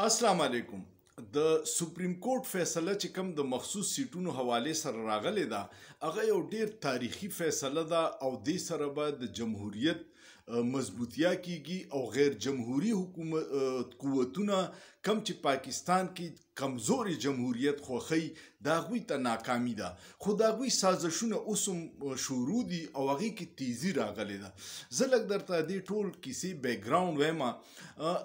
السلام علیکم د سپریم کورټ فیصله چې کوم د مخصوص سیټونو حواله سره راغلی دا هغه یو ډیر تاریخی فیصله ده او د سره به د جمهوریت مضبوطیا کیږي او غیر جمهوریت حکومت قوتونه کم چې پاکستان کې کمزوري جمهوریت خوخی دا غوی ته ناکامی ده خو دا غوی سازشونه اوسم شروع دي او هغه کې تیزی راغلی ده زه لږ درته دې ټول کیسې بیک ګراوند وایم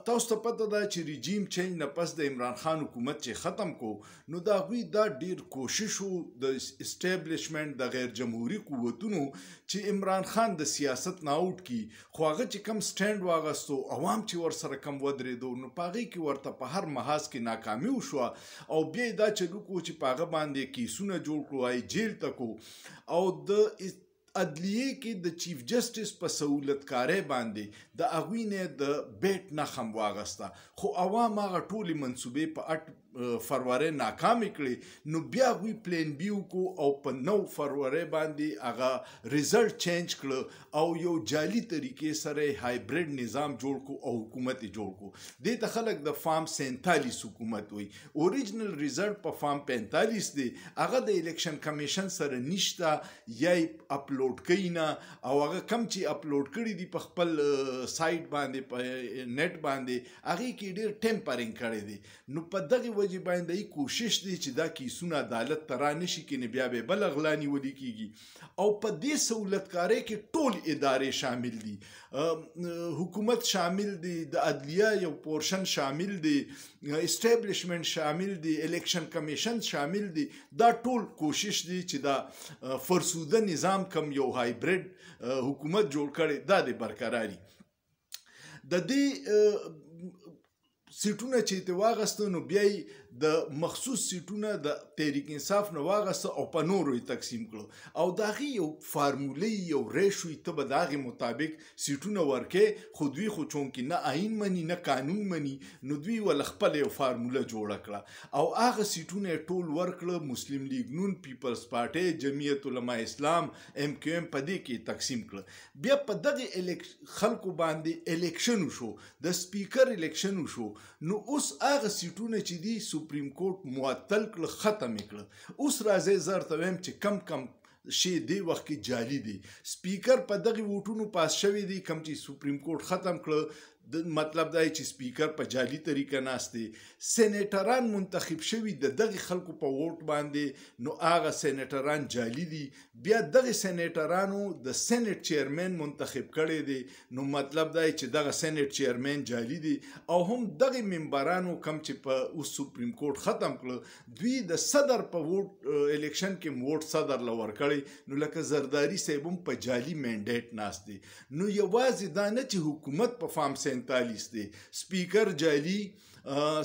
تاسو ته پته ده چې رژیم چینج نه پس د عمران خان حکومت چې ختم کو نو دا غوی دا ډیر کوشش وو د اسټابلیشمنت د غیر جمهوریت قوتونو چې عمران خان د سیاست نه اوټ کی خو هغه چې کم سټیند واغستو عوام چې ور سره کم ودرې دو نو پاغي کې ورته په په هر محاذ کې ناکامی وشو او بیا دا چې کو چې پاغه باندې کیسونه جوړ کړو آی جیل تکو او د عدلیه کې د چیف جسټس په سہولتکارۍ باندې د اغوی نه د بیت نه خم واغسته خو عوام هغه ټولي منسوبې په 8 فروری ناکام کړي نو بیا غوی پلان بی کو او په 9 فروری باندې هغه ریزلټ چینج کړ او یو جعلی طریقې سره هایبرید نظام جوړ کو او حکومت جوړ کو د تخلق د فارم 47 حکومت وي اوریجنل ریزلټ په فارم 45 دی هغه د الیکشن کمیشن سره نشته یا اپلوډ اپلوډ کوي نه او هغه کم چې اپلوډ کړي دي په خپل سایت باندې په نت باندې هغه کې ډېر ټمپرینګ کړي دي نو په دغه وجه باندې کوشش دی چې دا کیسونه عدالت ترا نشي کینه بیا به بلغ لانی ودی کیږي او په دې سہولتکاري کې ټول ادارې شامل دي حکومت شامل دي د عدلیه یو پورشن شامل دي اسټابلیشمنت شامل دي الیکشن کمیشن شامل دي دا ټول کوشش دي چې دا فرسوده نظام کم یو هایبرید حکومت جوړ کړي دا د برقراري د دې سیټونه چې ته واغستنو بیا د مخصوص سیټونه د تحریک انصاف نه واغسته او په نورو تقسیم کړو او داغي یو فارمولې یو ریشوي ته به داغي مطابق سیټونه ورکې خودوی خو چون کې نه آئین مني نه قانون مني نو دوی ول خپل یو فارموله جوړ کړه او هغه سیټونه ټول ورکړه مسلم لیگ نون پیپلز پارټي جمعیت العلماء اسلام ام کیو ام پدې کې تقسیم کړه بیا په دغه خلکو باندې الیکشن شو د سپیکر الیکشن شو نو اوس هغه سیټونه چې دي سپریم کورټ معطل کړ ختم کړ اوس راځي زرته ویم چې کم کم شی دی وخت کې جالي دی سپیکر په دغه ووټونو پاس شوی دی کم چې سپریم کورټ ختم کړ د مطلب دا چې سپیکر په جالي طریقه ناشته سېنیټران منتخب شوی د دغه خلکو په ووټ باندې نو هغه سېنیټران جالي دي بیا دغه سېنیټرانو د سېنیټ چیرمن منتخب کړي دي نو مطلب دا چې دغه سېنیټ چیرمن جالي دي او هم دغه ممبرانو کم چې په اوس سپریم کورټ ختم کړ دوی د صدر په ووټ الیکشن کې ووټ صدر لور کړي نو لکه زرداری صاحب هم په جالي منډیټ ناشته نو یوازې دا نه چې حکومت په فام سین 45 دی سپیکر جالي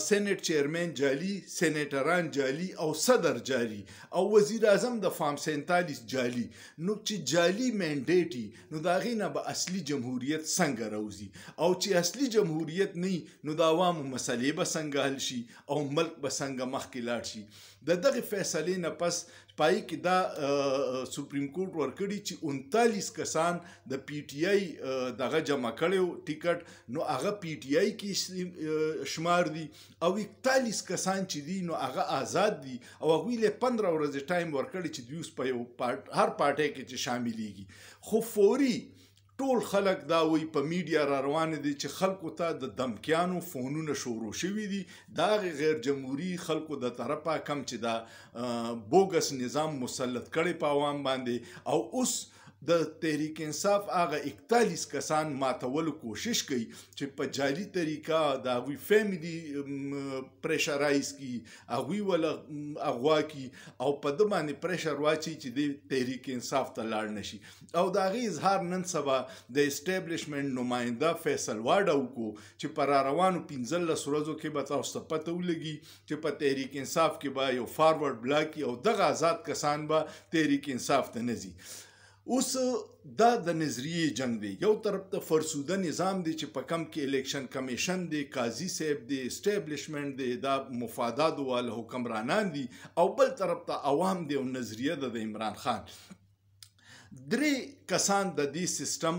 سېنات چیرمن جالي سېناتران جالي او صدر جالي او وزیر اعظم د فام 47 جالي نو چې جالي منډیټي نو دا غینه به اصلي جمهوریت څنګه راوځي او چې اصلي جمهوریت نه نو دا عوامو مسلې به څنګه حل شي او ملک به څنګه مخکې لاړ شي د دغه فیصلې نه پس پای کې دا سپریم کورټ ورکړي چې 39 کسان د پی ټ آی دغه جمع کړو ټیکټ نو هغه پی ټ آی کې شمار دي او 41 کسان چې دي نو هغه آزاد دي او هغه له 15 ورځې ټایم ورکړي چې دوی په یو پارت هر پارټي کې چې شاملېږي خو فوري ټول خلک دا وی په میډیا را روان دي چې خلکو ته د دمکیانو فونونه شروع شوي دي دا غیر جمهوریت خلکو د طرفه کم چې دا بوګس نظام مسلط کړي په عوام باندې او اوس د تحریک انصاف هغه 41 کسان ماتول کوشش کوي چې په جالي طریقه د هغوی فیملی پریشرایز کی هغوی ولا اغوا کی او په د باندې پریشر واچي چې د تحریک انصاف ته لاړ نشي او دا غي اظهار نن سبا د اسټابلیشمنت نماینده فیصل واډه وکړو چې پر روانو 15 ورځو کې به تاسو پته ولګي چې په تحریک انصاف کې به یو فارورډ بلاک او دغه آزاد کسان به تحریک انصاف ته نه ځي اوس دا د نظریه جنگ دی یو طرف ته فرسوده نظام دی چې په کم کې الیکشن کمیشن دی قاضي صاحب دی اسټابلیشمنت دی دا مفادات او حکمرانان دی او بل طرف ته عوام دی او نظریه د عمران خان درې کسان د دې سیستم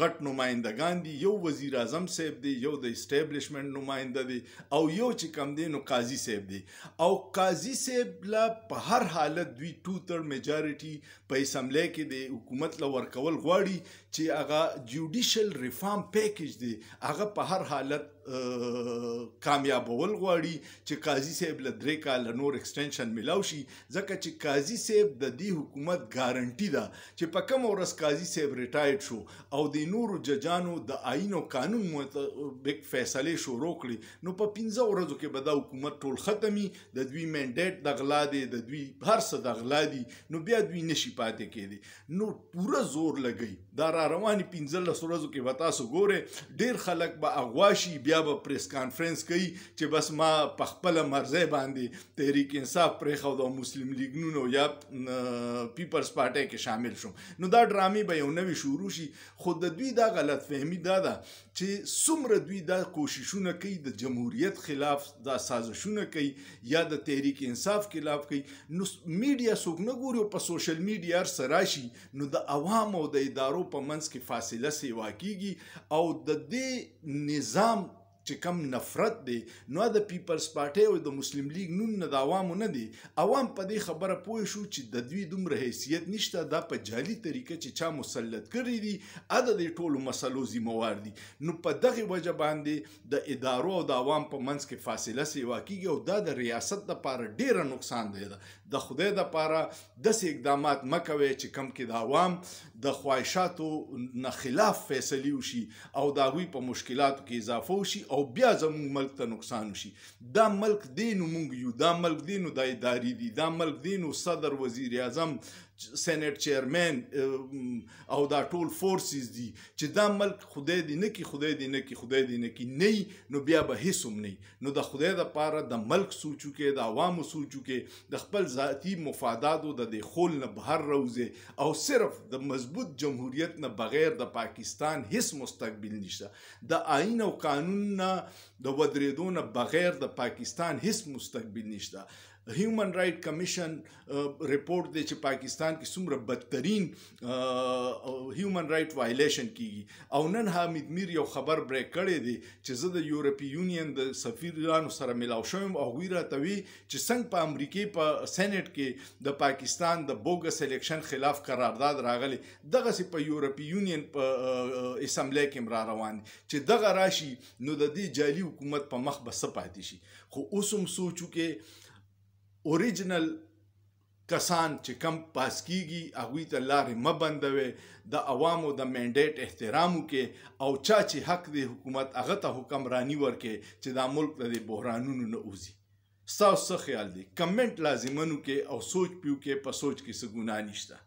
غټ نمائندگان دي یو وزیر اعظم صاحب دی یو د اسټابلیشمنت نمائنده دی او یو چې کم دی نو قاضي صاحب دی او قاضي صاحب لا په هر حالت دوی ټوتر میجارټي په اسمبلی کې د حکومت له ورکول غواړي چې هغه جوډیشل ریفارم پیکج دی هغه په هر حالت کامیابول غواړي چې قاضي صاحب له درې کال نور ایکستنشن ملاو شي ځکه چې قاضي صاحب د دې حکومت ګارانټي ده چې په کوم ورځ قاضي صاحب ریټایرډ شو او د نورو ججانو د آئین او قانون مطابق فیصله شروع کړي نو په 15 ورځو کې به د حکومت ټول ختمي د دوی منډیټ د غلا دی د دوی هر څه د غلا دی نو بیا دوی نشي پاتې کېدی نو پوره زور لګي دا را رواني 15 ورځو کې وتا سو ګوره ډیر خلک به اغواشي بیا بیا به پریس کانفرنس کوي چې بس ما په خپل مرزه باندې تحریک انصاف پرې خو د مسلم لیگ نونو یا پیپلز پارټي کې شامل شوم نو دا ډرامي به یو نوې شروع شي خو د دوی دا غلط فهمي دا ده چې څومره دوی دا کوششونه کوي د جمهوریت خلاف دا سازشونه کوي یا د تحریک انصاف خلاف کوي نو میډیا څوک نه ګوري په سوشل میډیا سره شي نو د عوام او د ادارو په منځ کې فاصله سیوا کیږي او د دې نظام چې کم نفرت دی نو د پیپلز پارټي او د مسلم لیگ نون نه د عوامو نه دی عوام په دې خبره پوه شو چې د دوی دومره حیثیت نشته دا په جالي طریقه چې چا مسلط کړی دی اده د ټولو مسلو ذمہوار دی نو په دغه وجه باندې د ادارو او د عوام په منځ کې فاصله سی واقعي او دا د ریاست د پاره ډیره نقصان دی د خدای د پاره د اقدامات مکوي چې کم کې د عوام د خواهشاتو نه خلاف فیصله وشي او دا وی په مشکلاتو کې اضافه وشي او بیا زموږ ملک ته نقصان شي دا ملک دی نو مونږ یو دا ملک دی نو د ادارې دی دا ملک دی نو صدر وزیر اعظم سېنات چیرمن او دا ټول فورسز دي چې دا ملک خدای دی نه کې خدای دی نه کې خدای دی نه کې نه نو بیا به هیڅوم نه نو د خدای د پاره د ملک سوچو کې د عوامو سوچو کې د خپل ذاتی مفاداتو د خول نه بهر روزه او صرف د مضبوط جمهوریت نه بغیر د پاکستان هیڅ مستقبل نشته د آئین او قانون نه د ودرېدو نه بغیر د پاکستان هیڅ مستقبل نشته هیومن رائټ کمیشن ریپورت دی چې پاکستان کې څومره بدترین هیومن رائټ وایلیشن کیږي او نن حمید میر یو خبر بریک کړی دی چې زه د یورپی یونین د سفیرانو سره ملاو شوم او وی راټوي چې څنګه په امریکای په سېنات کې د پاکستان د بوګس الیکشن خلاف قرارداد راغلی دغه سي په یورپی یونین په اسمبلی کې را روان دي چې دغه راشي نو د دې جالي حکومت په مخ به سپاتې شي خو اوس هم سوچو کې اوریجنل کسان چې کم پاس کیږي هغه ته لارې م بندوي د عوامو د منډیټ احترام وکي او چا چې حق دی حکومت هغه ته حکمرانی ورکي چې دا ملک د بحرانونو نه اوزي ستاسو خیال دی کمنټ لازمنو کې او سوچ پیو کې په سوچ کې سګونه نشته